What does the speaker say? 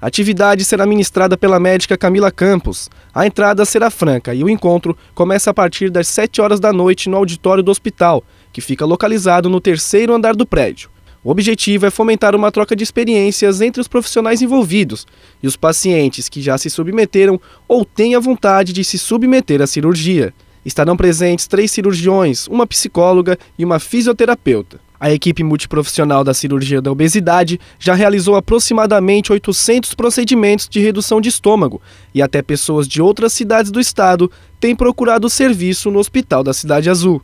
A atividade será ministrada pela médica Camila Campos. A entrada será franca e o encontro começa a partir das 7 horas da noite no auditório do hospital, que fica localizado no terceiro andar do prédio. O objetivo é fomentar uma troca de experiências entre os profissionais envolvidos e os pacientes que já se submeteram ou têm a vontade de se submeter à cirurgia. Estarão presentes três cirurgiões, uma psicóloga e uma fisioterapeuta. A equipe multiprofissional da cirurgia da obesidade já realizou aproximadamente 800 procedimentos de redução de estômago e até pessoas de outras cidades do estado têm procurado o serviço no Hospital da Cidade Azul.